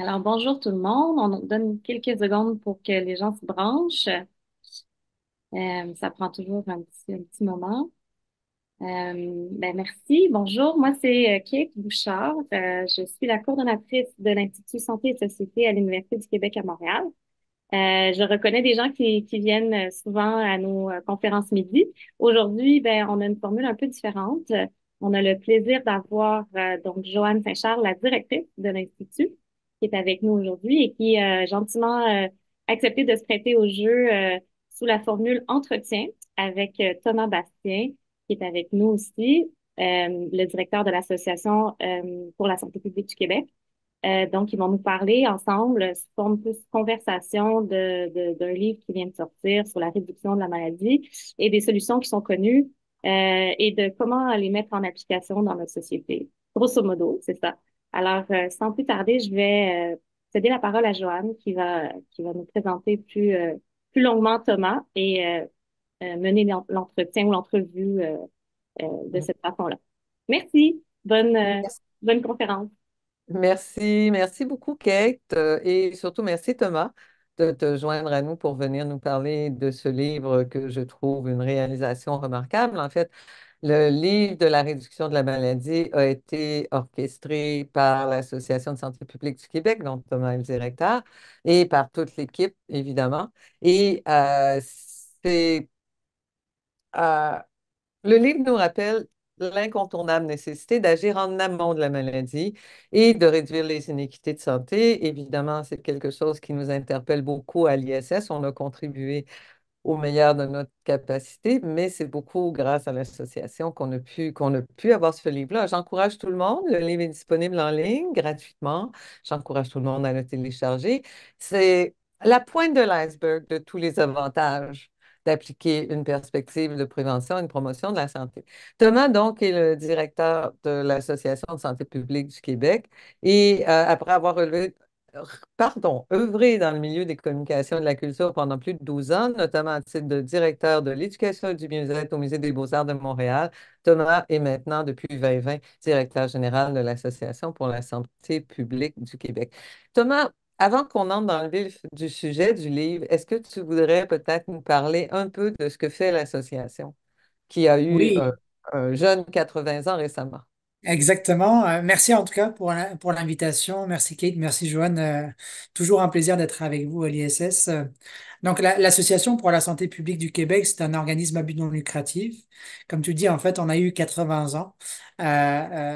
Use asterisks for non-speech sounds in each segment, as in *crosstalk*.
Alors, bonjour tout le monde. On donne quelques secondes pour que les gens se branchent. Euh, ça prend toujours un petit, moment. Euh, ben merci. Bonjour. Moi, c'est euh, Kate Bouchard. je suis la coordonnatrice de l'Institut Santé et Société à l'Université du Québec à Montréal. je reconnais des gens qui, qui, viennent souvent à nos conférences midi. Aujourd'hui, ben, on a une formule un peu différente. On a le plaisir d'avoir donc Joanne Saint-Charles, la directrice de l'Institut, qui est avec nous aujourd'hui et qui a euh, gentiment euh, accepté de se prêter au jeu euh, sous la formule entretien avec Thomas Bastien, qui est avec nous aussi, le directeur de l'Association pour la santé publique du Québec. donc, ils vont nous parler ensemble sous forme plus conversation d'un livre qui vient de sortir sur la réduction de la maladie et des solutions qui sont connues et de comment les mettre en application dans notre société. Grosso modo, c'est ça. Alors, euh, sans plus tarder, je vais euh, céder la parole à Joanne qui va, qui va nous présenter plus, euh, plus longuement Thomas et mener l'entretien ou l'entrevue de cette façon-là. Merci. Bonne, merci. bonne conférence. Merci. Merci beaucoup, Kate. Et surtout, merci, Thomas de te joindre à nous pour venir nous parler de ce livre que je trouve une réalisation remarquable. En fait, le livre de la réduction de la maladie a été orchestré par l'Association de santé publique du Québec, dont Thomas est le directeur, et par toute l'équipe, évidemment. Et euh, c'est. Euh, le livre nous rappelle l'incontournable nécessité d'agir en amont de la maladie et de réduire les inéquités de santé. Évidemment, c'est quelque chose qui nous interpelle beaucoup à l'ISS. On a contribué au meilleur de notre capacité, mais c'est beaucoup grâce à l'association qu'on a pu qu'on a pu avoir ce livre-là. J'encourage tout le monde. Le livre est disponible en ligne gratuitement. J'encourage tout le monde à le télécharger. C'est la pointe de l'iceberg de tous les avantages d'appliquer une perspective de prévention et de promotion de la santé. Thomas, donc, est le directeur de l'Association de santé publique du Québec et euh, après avoir relevé pardon, œuvré dans le milieu des communications et de la culture pendant plus de 12 ans, notamment à titre de directeur de l'éducation et du bien être au Musée des beaux-arts de Montréal. Thomas est maintenant, depuis 2020, directeur général de l'Association pour la santé publique du Québec. Thomas, avant qu'on entre dans le vif du sujet du livre, est-ce que tu voudrais peut-être nous parler un peu de ce que fait l'association qui a eu un, un jeune 80 ans récemment? Exactement. Euh, merci en tout cas pour pour l'invitation. Merci Kate, merci Joanne. Euh, toujours un plaisir d'être avec vous à l'ISS. Donc, l'Association pour la santé publique du Québec, c'est un organisme à but non lucratif. Comme tu dis, en fait, on a eu 80 ans. Euh,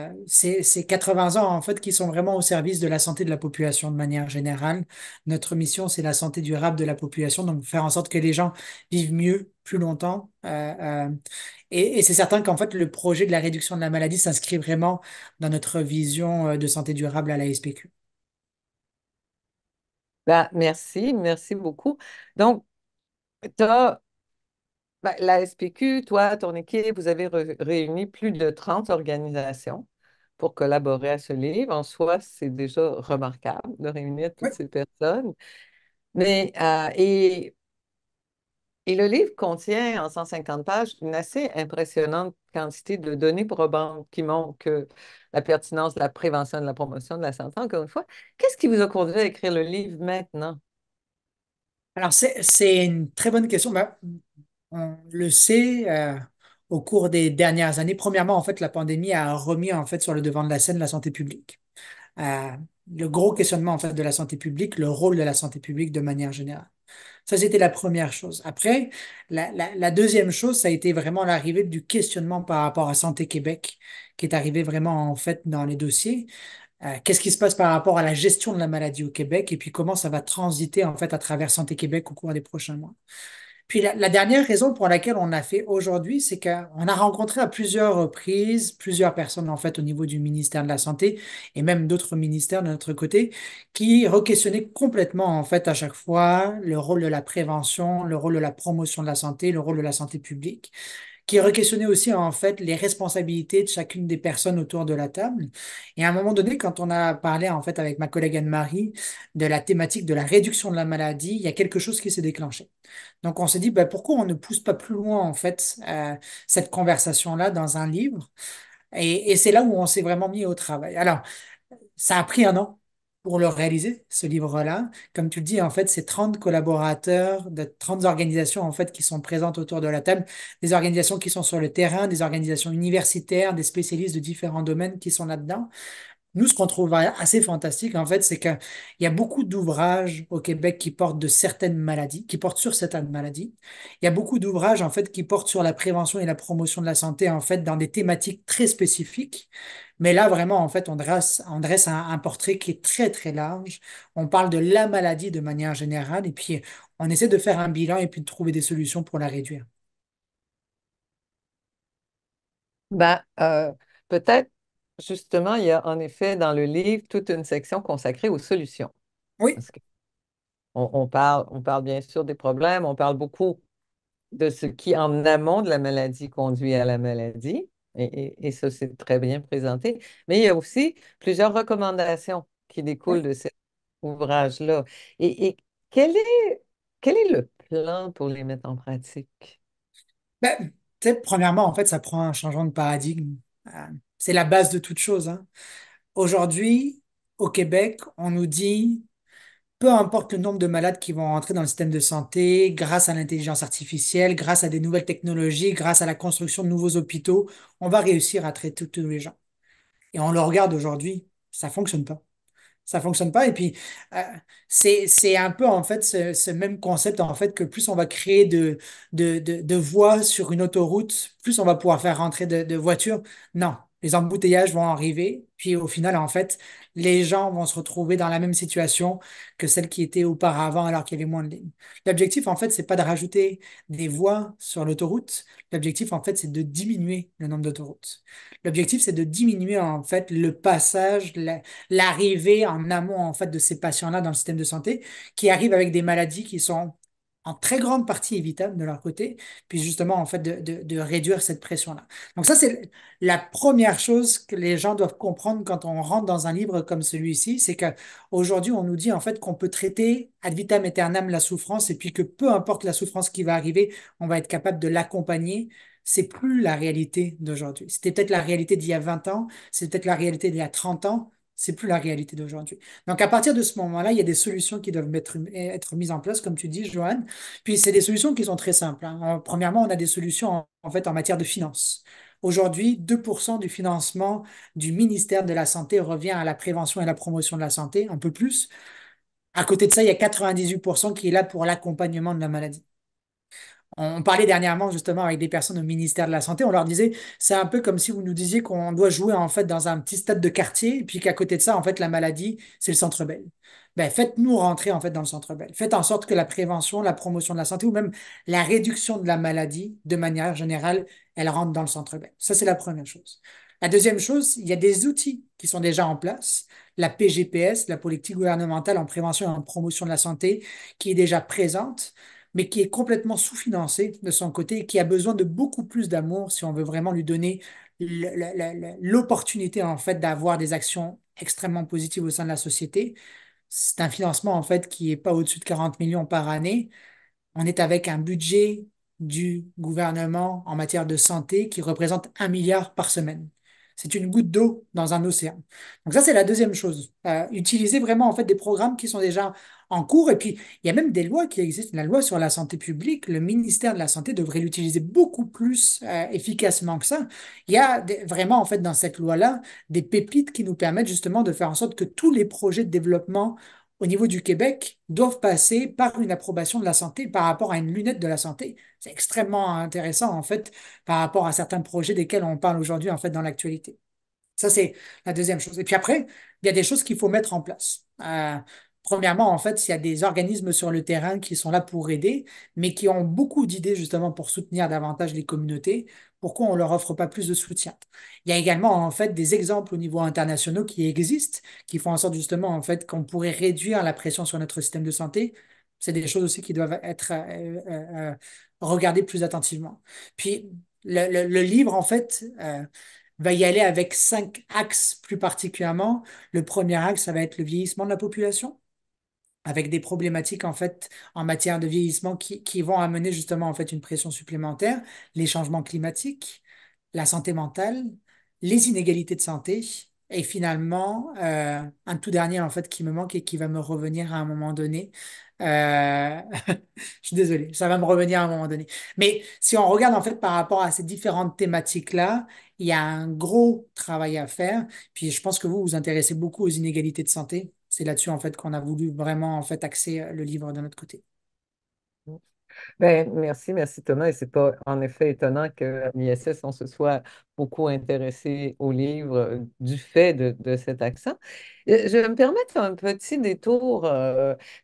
euh, c'est 80 ans, en fait, qui sont vraiment au service de la santé de la population de manière générale. Notre mission, c'est la santé durable de la population, donc faire en sorte que les gens vivent mieux, plus longtemps. Euh, et, et c'est certain qu'en fait, le projet de la réduction de la maladie s'inscrit vraiment dans notre vision de santé durable à la SPQ. Bah, merci, merci beaucoup. Donc, tu as bah, la SPQ, toi, ton équipe, vous avez réuni plus de 30 organisations pour collaborer à ce livre. En soi, c'est déjà remarquable de réunir toutes ces personnes. Mais, euh, et et le livre contient en 150 pages une assez impressionnante quantité de données probantes qui montrent que la pertinence de la prévention de la promotion de la santé. Encore une fois, qu'est-ce qui vous a conduit à écrire le livre maintenant? Alors, c'est une très bonne question. Ben, on le sait euh, au cours des dernières années. Premièrement, en fait, la pandémie a remis en fait sur le devant de la scène la santé publique. Euh, le gros questionnement en fait de la santé publique, le rôle de la santé publique de manière générale. Ça, c'était la première chose. Après, la, deuxième chose, ça a été vraiment l'arrivée du questionnement par rapport à Santé Québec, qui est arrivé vraiment en fait dans les dossiers. Euh, qu'est-ce qui se passe par rapport à la gestion de la maladie au Québec et puis comment ça va transiter en fait à travers Santé Québec au cours des prochains mois. Puis la, dernière raison pour laquelle on a fait aujourd'hui, c'est qu'on a rencontré à plusieurs reprises plusieurs personnes en fait au niveau du ministère de la Santé et même d'autres ministères de notre côté qui requestionnaient complètement en fait à chaque fois le rôle de la prévention, le rôle de la promotion de la santé, le rôle de la santé publique qui requestionnait aussi en fait les responsabilités de chacune des personnes autour de la table. Et à un moment donné, quand on a parlé en fait avec ma collègue Anne-Marie de la thématique de la réduction de la maladie, il y a quelque chose qui s'est déclenché. Donc on s'est dit, bah, pourquoi on ne pousse pas plus loin en fait euh, cette conversation-là dans un livre et c'est là où on s'est vraiment mis au travail. Alors, ça a pris un an pour le réaliser, ce livre-là. Comme tu le dis, en fait, c'est 30 collaborateurs de 30 organisations, en fait, qui sont présentes autour de la table, des organisations qui sont sur le terrain, des organisations universitaires, des spécialistes de différents domaines qui sont là-dedans. Nous, ce qu'on trouve assez fantastique, en fait, c'est qu'il y a beaucoup d'ouvrages au Québec qui portent de certaines maladies, qui portent sur certaines maladies. Il y a beaucoup d'ouvrages, en fait, qui portent sur la prévention et la promotion de la santé, en fait, dans des thématiques très spécifiques. Mais là, vraiment, en fait, on dresse, un, portrait qui est très, très large. On parle de la maladie de manière générale, et puis on essaie de faire un bilan et puis de trouver des solutions pour la réduire. Ben, peut-être justement, il y a en effet dans le livre toute une section consacrée aux solutions. Oui. on, parle, on parle bien sûr des problèmes, on parle beaucoup de ce qui, en amont de la maladie, conduit à la maladie. Et, ça, c'est très bien présenté. Mais il y a aussi plusieurs recommandations qui découlent de cet ouvrage-là. Et, quel, est, quel est le plan pour les mettre en pratique? Ben, premièrement, en fait, ça prend un changement de paradigme. Euh, c'est la base de toute chose. Hein. Aujourd'hui, au Québec, on nous dit, peu importe le nombre de malades qui vont entrer dans le système de santé, grâce à l'intelligence artificielle, grâce à des nouvelles technologies, grâce à la construction de nouveaux hôpitaux, on va réussir à traiter tous les gens. Et on le regarde aujourd'hui, ça fonctionne pas ça fonctionne pas. Et puis, euh, c'est un peu, en fait, ce, même concept, en fait, que plus on va créer de, de, de, voies sur une autoroute, plus on va pouvoir faire rentrer de, de voitures. Non, les embouteillages vont arriver, puis au final, en fait, les gens vont se retrouver dans la même situation que celle qui était auparavant alors qu'il y avait moins de lignes. L'objectif, en fait, c'est pas de rajouter des voies sur l'autoroute. L'objectif, en fait, c'est de diminuer le nombre d'autoroutes. L'objectif, c'est de diminuer, en fait, le passage, l'arrivée en amont, en fait, de ces patients-là dans le système de santé qui arrivent avec des maladies qui sont en très grande partie évitable de leur côté, puis justement, en fait, de, réduire cette pression-là. Donc ça, c'est la première chose que les gens doivent comprendre quand on rentre dans un livre comme celui-ci, c'est qu'aujourd'hui, on nous dit, en fait, qu'on peut traiter ad vitam aeternam la souffrance, et puis que peu importe la souffrance qui va arriver, on va être capable de l'accompagner. C'est plus la réalité d'aujourd'hui. C'était peut-être la réalité d'il y a 20 ans, c'était peut-être la réalité d'il y a 30 ans, c'est plus la réalité d'aujourd'hui. Donc, à partir de ce moment-là, il y a des solutions qui doivent être, mises en place, comme tu dis, Joanne. Puis, c'est des solutions qui sont très simples. Hein. Euh, premièrement, on a des solutions en, fait en matière de finances. Aujourd'hui, 2% du financement du ministère de la Santé revient à la prévention et la promotion de la santé, un peu plus. À côté de ça, il y a 98% qui est là pour l'accompagnement de la maladie on parlait dernièrement justement avec des personnes au ministère de la Santé, on leur disait, c'est un peu comme si vous nous disiez qu'on doit jouer en fait dans un petit stade de quartier, puis qu'à côté de ça, en fait, la maladie, c'est le centre belle. Ben, faites-nous rentrer en fait dans le centre belle. Faites en sorte que la prévention, la promotion de la santé ou même la réduction de la maladie, de manière générale, elle rentre dans le centre belle. Ça, c'est la première chose. La deuxième chose, il y a des outils qui sont déjà en place. La PGPS, la politique gouvernementale en prévention et en promotion de la santé, qui est déjà présente mais qui est complètement sous-financé de son côté qui a besoin de beaucoup plus d'amour si on veut vraiment lui donner l'opportunité en fait d'avoir des actions extrêmement positives au sein de la société. C'est un financement en fait qui n'est pas au-dessus de 40 millions par année. On est avec un budget du gouvernement en matière de santé qui représente un milliard par semaine. C'est une goutte d'eau dans un océan. Donc ça, c'est la deuxième chose. Euh, utiliser vraiment en fait des programmes qui sont déjà en cours. Et puis, il y a même des lois qui existent. La loi sur la santé publique, le ministère de la Santé devrait l'utiliser beaucoup plus euh, efficacement que ça. Il y a vraiment, en fait, dans cette loi-là, des pépites qui nous permettent justement de faire en sorte que tous les projets de développement au niveau du Québec doivent passer par une approbation de la santé par rapport à une lunette de la santé. C'est extrêmement intéressant, en fait, par rapport à certains projets desquels on parle aujourd'hui, en fait, dans l'actualité. Ça, c'est la deuxième chose. Et puis après, il y a des choses qu'il faut mettre en place. Euh, Premièrement, en fait, s'il y a des organismes sur le terrain qui sont là pour aider, mais qui ont beaucoup d'idées justement pour soutenir davantage les communautés. Pourquoi on ne leur offre pas plus de soutien Il y a également en fait des exemples au niveau international qui existent, qui font en sorte justement en fait qu'on pourrait réduire la pression sur notre système de santé. C'est des choses aussi qui doivent être euh, euh, euh, regardées plus attentivement. Puis le, livre en fait. va y aller avec cinq axes plus particulièrement. Le premier axe, ça va être le vieillissement de la population avec des problématiques en fait en matière de vieillissement qui, vont amener justement en fait une pression supplémentaire, les changements climatiques, la santé mentale, les inégalités de santé et finalement euh, un tout dernier en fait qui me manque et qui va me revenir à un moment donné. Euh, *laughs* je suis désolée, ça va me revenir à un moment donné. Mais si on regarde en fait par rapport à ces différentes thématiques là, il y a un gros travail à faire. Puis je pense que vous vous intéressez beaucoup aux inégalités de santé c'est là-dessus en fait qu'on a voulu vraiment en fait axer euh, le livre de notre côté. Ben, merci, merci Thomas. Et c'est pas en effet étonnant qu'à l'ISS, on se soit beaucoup intéressé au livre euh, du fait de, de, cet accent. Euh, je vais me permettre un petit détour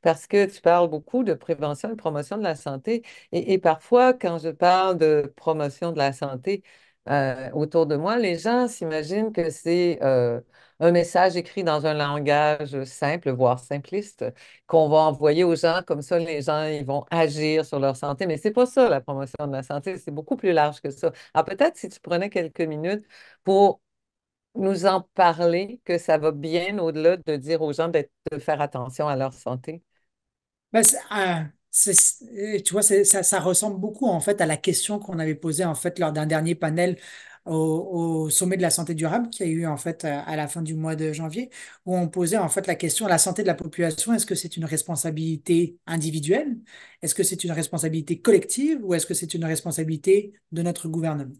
parce que tu parles beaucoup de prévention et promotion de la santé. Et, et parfois, quand je parle de promotion de la santé, euh, autour de moi, les gens s'imaginent que c'est euh, un message écrit dans un langage simple, voire simpliste, qu'on va envoyer aux gens. Comme ça, les gens, ils vont agir sur leur santé. Mais c'est pas ça, la promotion de la santé. C'est beaucoup plus large que ça. Alors, ah, peut-être si tu prenais quelques minutes pour nous en parler, que ça va bien au-delà de dire aux gens de faire attention à leur santé. mais ben, euh, tu vois, ça, ressemble beaucoup en fait à la question qu'on avait posée en fait lors d'un dernier panel au, sommet de la santé durable qui a eu en fait à la fin du mois de janvier, où on posait en fait la question la santé de la population, est-ce que c'est une responsabilité individuelle, est-ce que c'est une responsabilité collective ou est-ce que c'est une responsabilité de notre gouvernement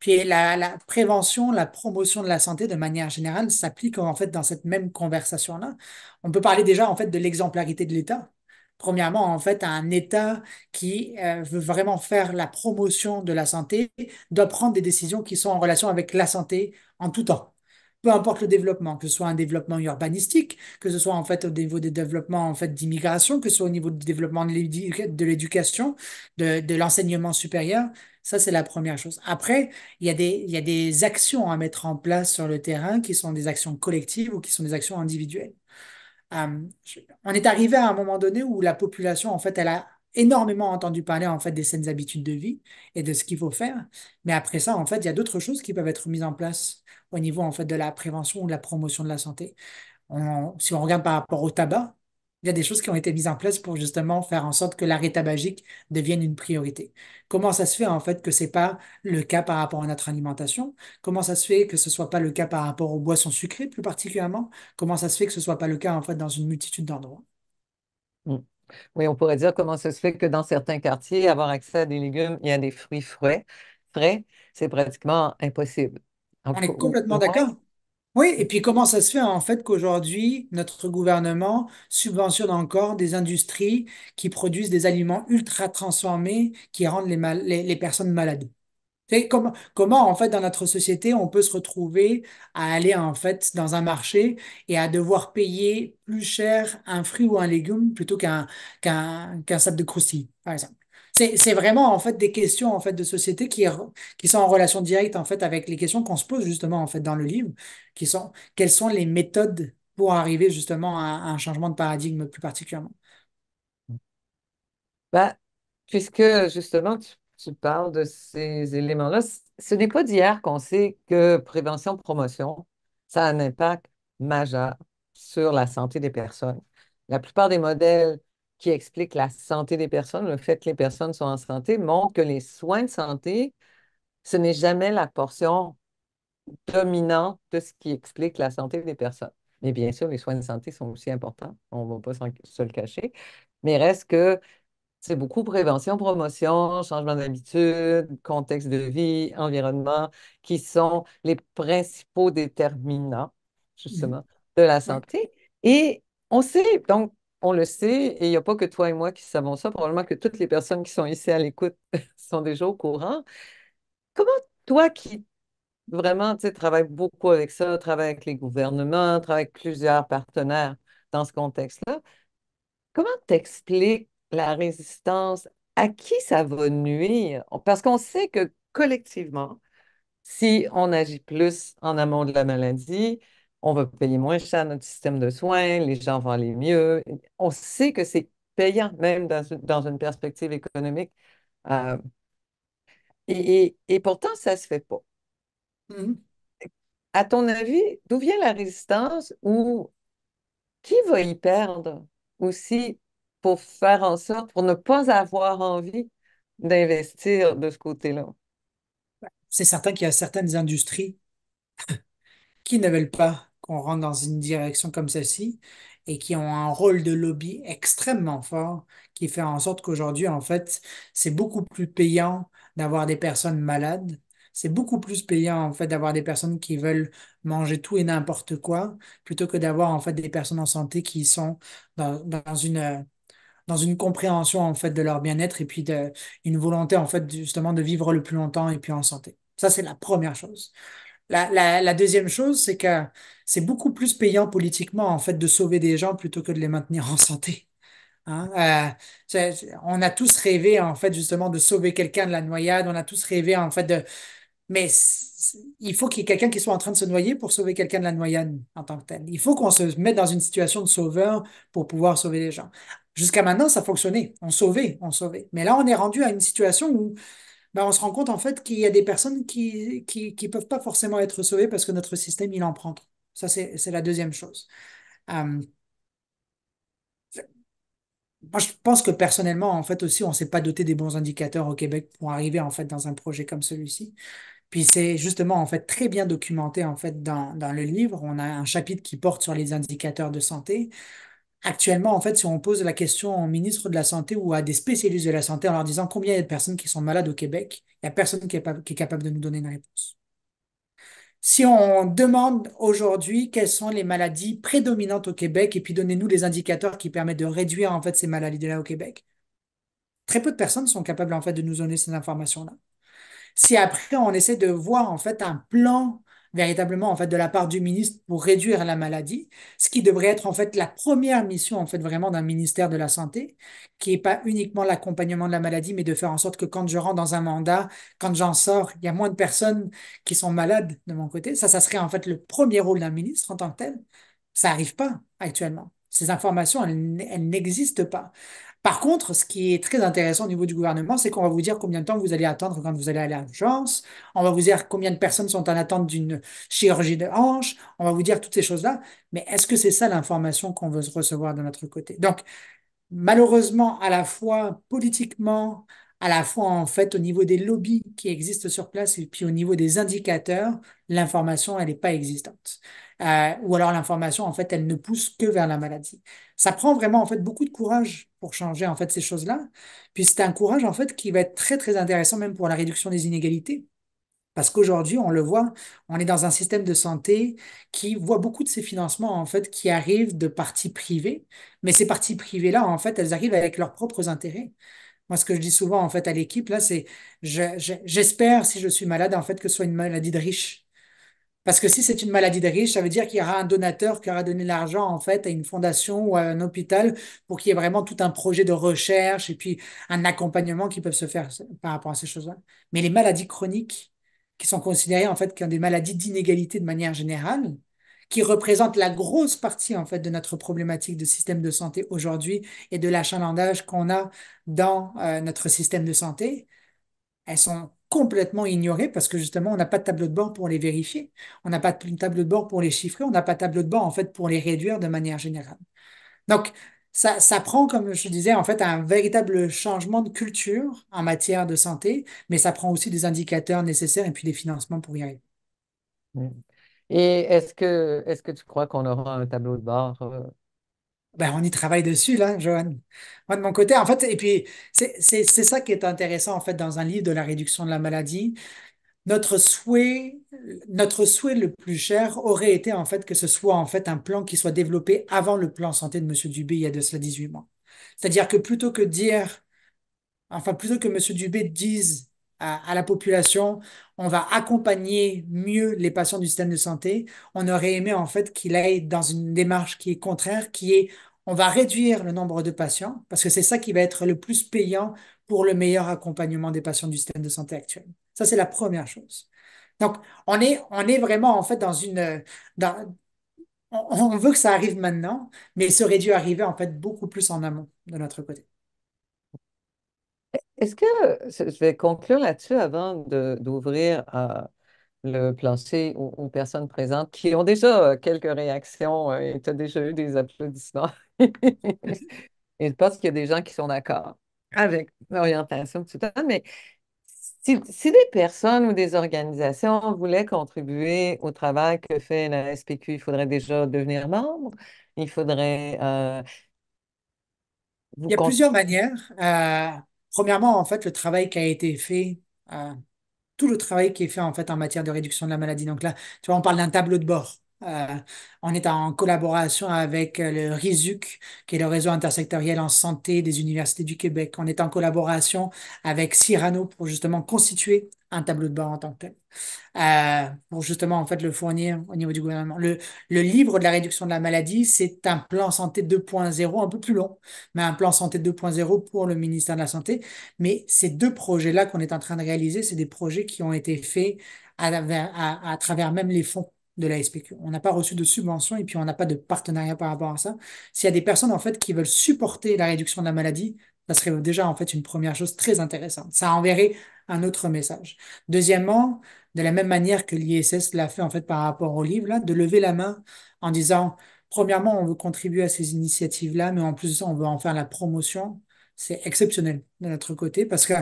Puis la, la, prévention, la promotion de la santé de manière générale s'applique en fait dans cette même conversation-là. On peut parler déjà en fait de l'exemplarité de l'État premièrement, en fait, un État qui euh, veut vraiment faire la promotion de la santé doit prendre des décisions qui sont en relation avec la santé en tout temps peu importe le développement, que ce soit un développement urbanistique, que ce soit en fait au niveau des développements en fait d'immigration, que ce soit au niveau du développement de l'éducation, de, l'enseignement supérieur, ça c'est la première chose. Après, il y a des actions à mettre en place sur le terrain qui sont des actions collectives ou qui sont des actions individuelles. Euh, on est arrivé à un moment donné où la population, en fait, elle a énormément entendu parler en fait des saines habitudes de vie et de ce qu'il faut faire. Mais après ça, en fait, il y a d'autres choses qui peuvent être mises en place au niveau en fait de la prévention ou de la promotion de la santé. si on regarde par rapport au tabac, il y a des choses qui ont été mises en place pour justement faire en sorte que l'arrêt tabagique devienne une priorité. Comment ça se fait en fait que ce n'est pas le cas par rapport à notre alimentation? Comment ça se fait que ce ne soit pas le cas par rapport aux boissons sucrées plus particulièrement? Comment ça se fait que ce ne soit pas le cas en fait dans une multitude d'endroits? Mmh. Oui, on pourrait dire comment ça se fait que dans certains quartiers, avoir accès à des légumes et à des fruits frais, frais c'est pratiquement impossible. on est complètement d'accord. Oui, et puis comment ça se fait en fait qu'aujourd'hui, notre gouvernement subventionne encore des industries qui produisent des aliments ultra transformés qui rendent les, personnes malades? comment, en fait, dans notre société, on peut se retrouver à aller, en fait, dans un marché et à devoir payer plus cher un fruit ou un légume plutôt qu'un qu'un, qu'un de croustille par exemple? c'est vraiment en fait des questions en fait de société qui, qui sont en relation directe en fait avec les questions qu'on se pose justement en fait dans le livre, qui sont quelles sont les méthodes pour arriver justement à, un changement de paradigme plus particulièrement. Bah, puisque justement tu, tu parles de ces éléments-là, ce n'est pas d'hier qu'on sait que prévention-promotion, ça a un impact majeur sur la santé des personnes. La plupart des modèles qui explique la santé des personnes, le fait que les personnes sont en santé, montre que les soins de santé, ce n'est jamais la portion dominante de ce qui explique la santé des personnes. Mais bien sûr, les soins de santé sont aussi importants, on ne va pas se le cacher, mais reste que c'est beaucoup prévention, promotion, changement d'habitude, contexte de vie, environnement, qui sont les principaux déterminants, mmh. justement, de la santé. Et on sait, donc, on le sait, et il n'y a pas que toi et moi qui savons ça, probablement que toutes les personnes qui sont ici à l'écoute *laughs* sont déjà au courant. Comment toi qui vraiment tu travailles beaucoup avec ça, travailles avec les gouvernements, travailles avec plusieurs partenaires dans ce contexte-là, comment t'expliques la résistance? À qui ça va nuire? Parce qu'on sait que collectivement, si on agit plus en amont de la maladie, on va payer moins cher notre système de soins, les gens vont aller mieux. On sait que c'est payant, même dans, une perspective économique. Euh, et, pourtant, ça ne se fait pas. Mm-hmm. À ton avis, d'où vient la résistance ou qui va y perdre aussi pour faire en sorte, pour ne pas avoir envie d'investir de ce côté-là? Ben, c'est certain qu'il y a certaines industries qui ne veulent pas qu'on rentre dans une direction comme celle-ci et qui ont un rôle de lobby extrêmement fort qui fait en sorte qu'aujourd'hui, en fait, c'est beaucoup plus payant d'avoir des personnes malades. C'est beaucoup plus payant, en fait, d'avoir des personnes qui veulent manger tout et n'importe quoi, plutôt que d'avoir, en fait, des personnes en santé qui sont dans, dans une, dans une compréhension, en fait, de leur bien-être et puis de, une volonté, en fait, justement, de vivre le plus longtemps et puis en santé. Ça, c'est la première chose. La, deuxième chose, c'est que c'est beaucoup plus payant politiquement, en fait, de sauver des gens plutôt que de les maintenir en santé. Hein. Euh, on a tous rêvé, en fait, justement, de sauver quelqu'un de la noyade. On a tous rêvé, en fait, de... Mais il faut qu'il y ait quelqu'un qui soit en train de se noyer pour sauver quelqu'un de la noyade en tant que tel. Il faut qu'on se mette dans une situation de sauveur pour pouvoir sauver les gens. Jusqu'à maintenant, ça fonctionnait. On sauvait, on sauvait. Mais là, on est rendu à une situation où bah, on se rend compte en fait qu'il y a des personnes qui ne qui, peuvent pas forcément être sauvées parce que notre système, il en prend trop. Ça, c'est la deuxième chose. moi, je pense que personnellement, en fait, aussi, on ne s'est pas doté des bons indicateurs au Québec pour arriver, en fait, dans un projet comme celui-ci. Puis c'est justement, en fait, très bien documenté, en fait, dans, dans, le livre. On a un chapitre qui porte sur les indicateurs de santé. Actuellement, en fait, si on pose la question au ministre de la Santé ou à des spécialistes de la santé en leur disant combien il y a de personnes qui sont malades au Québec, il n'y a personne qui est, capable de nous donner une réponse. Si on demande aujourd'hui quelles sont les maladies prédominantes au Québec et puis donnez-nous les indicateurs qui permettent de réduire en fait ces maladies-là au Québec, très peu de personnes sont capables en fait de nous donner ces informations-là. Si après on essaie de voir en fait un plan véritablement en fait de la part du ministre pour réduire la maladie, ce qui devrait être en fait la première mission en fait vraiment d'un ministère de la santé, qui est pas uniquement l'accompagnement de la maladie, mais de faire en sorte que quand je rentre dans un mandat, quand j'en sors, il y a moins de personnes qui sont malades de mon côté. Ça, ça serait en fait le premier rôle d'un ministre en tant que tel. Ça n'arrive pas actuellement. Ces informations, elles n'existent pas. Par contre, ce qui est très intéressant au niveau du gouvernement, c'est qu'on va vous dire combien de temps vous allez attendre quand vous allez aller à l'urgence, on va vous dire combien de personnes sont en attente d'une chirurgie de hanche, on va vous dire toutes ces choses-là, mais est-ce que c'est ça l'information qu'on veut recevoir de notre côté Donc, malheureusement, à la fois politiquement, à la fois en fait au niveau des lobbies qui existent sur place et puis au niveau des indicateurs, l'information, elle n'est pas existante. Euh, ou alors l'information, en fait, elle ne pousse que vers la maladie. Ça prend vraiment, en fait, beaucoup de courage pour changer, en fait, ces choses-là. Puis c'est un courage, en fait, qui va être très, très intéressant même pour la réduction des inégalités. Parce qu'aujourd'hui, on le voit, on est dans un système de santé qui voit beaucoup de ces financements, en fait, qui arrivent de parties privées. Mais ces parties privées-là, en fait, elles arrivent avec leurs propres intérêts. Moi, ce que je dis souvent, en fait, à l'équipe, là, c'est j'espère, si je suis malade, en fait, que ce soit une maladie de riche. Parce que si c'est une maladie de riche, ça veut dire qu'il y aura un donateur qui aura donné l'argent en fait à une fondation ou à un hôpital pour qu'il y ait vraiment tout un projet de recherche et puis un accompagnement qui peuvent se faire par rapport à ces choses-là. Mais les maladies chroniques, qui sont considérées en fait comme des maladies d'inégalité de manière générale, qui représentent la grosse partie en fait de notre problématique de système de santé aujourd'hui et de l'achalandage qu'on a dans euh, notre système de santé, elles sont complètement ignorés parce que justement, on n'a pas de tableau de bord pour les vérifier, on n'a pas de tableau de bord pour les chiffrer, on n'a pas de tableau de bord en fait pour les réduire de manière générale. Donc, ça, ça, prend, comme je disais, en fait, un véritable changement de culture en matière de santé, mais ça prend aussi des indicateurs nécessaires et puis des financements pour y arriver. Et est-ce que, est-ce que tu crois qu'on aura un tableau de bord euh, ben, on y travaille dessus, là, Johan. Moi, de mon côté, en fait, et puis, c'est ça qui est intéressant, en fait, dans un livre de la réduction de la maladie. Notre souhait, notre souhait le plus cher aurait été, en fait, que ce soit, en fait, un plan qui soit développé avant le plan santé de M. Dubé il y a de cela 18 mois. C'est-à-dire que plutôt que dire, enfin, plutôt que M. Dubé dise à, à, la population, on va accompagner mieux les patients du système de santé, on aurait aimé, en fait, qu'il aille dans une démarche qui est contraire, qui est on va réduire le nombre de patients parce que c'est ça qui va être le plus payant pour le meilleur accompagnement des patients du système de santé actuel. Ça, c'est la première chose. Donc, on est, on est vraiment en fait dans une... on veut que ça arrive maintenant, mais il aurait dû arriver en fait beaucoup plus en amont de notre côté. Est-ce que, je vais conclure là-dessus avant d'ouvrir à le plancher aux, personnes présentes qui ont déjà euh, quelques réactions euh, et tu as déjà eu des applaudissements. *laughs* et je pense qu'il y a des gens qui sont d'accord avec l'orientation que tu donnes, mais si, des personnes ou des organisations voulaient contribuer au travail que fait la SPQ, il faudrait déjà devenir membre, il faudrait... Euh, il y a plusieurs manières. premièrement, en fait, le travail qui a été fait tout le travail qui est fait en fait en matière de réduction de la maladie. Donc là, tu vois, on parle d'un tableau de bord. Euh, on est en collaboration avec euh, le RISUC, qui est le réseau intersectoriel en santé des universités du Québec. On est en collaboration avec Cyrano pour justement constituer un tableau de bord en tant que tel, euh, pour justement en fait le fournir au niveau du gouvernement. Le, livre de la réduction de la maladie, c'est un plan santé 2.0, un peu plus long, mais un plan santé 2.0 pour le ministère de la Santé. Mais ces deux projets-là qu'on est en train de réaliser, c'est des projets qui ont été faits à travers même les fonds de la SPQ. On n'a pas reçu de subvention et puis on n'a pas de partenariat par rapport à ça. S'il y a des personnes en fait qui veulent supporter la réduction de la maladie, ça serait déjà en fait une première chose très intéressante. Ça enverrait un autre message. Deuxièmement, de la même manière que l'ISS l'a fait en fait par rapport au livre, là, de lever la main en disant premièrement on veut contribuer à ces initiatives là, mais en plus ça de on veut en faire la promotion c'est exceptionnel de notre côté parce que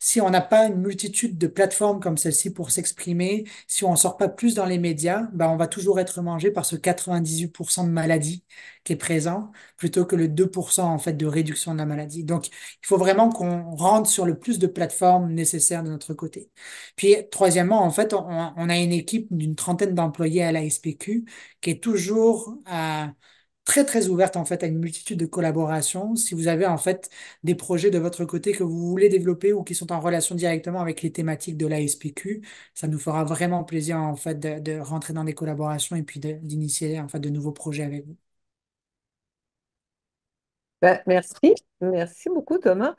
si on n'a pas une multitude de plateformes comme celle-ci pour s'exprimer, si on ne sort pas plus dans les médias, ben on va toujours être mangé par ce 98% de maladie qui est présent plutôt que le 2% en fait de réduction de la maladie. Donc, il faut vraiment qu'on rentre sur le plus de plateformes nécessaires de notre côté. Puis, troisièmement, en fait, on, a une équipe d'une trentaine d'employés à la SPQ qui est toujours à très très ouverte en fait à une multitude de collaborations. Si vous avez en fait des projets de votre côté que vous voulez développer ou qui sont en relation directement avec les thématiques de l'ASPQ, ça nous fera vraiment plaisir en fait de, rentrer dans des collaborations et puis d'initier en fait de nouveaux projets avec vous. Bah, merci, merci beaucoup Thomas.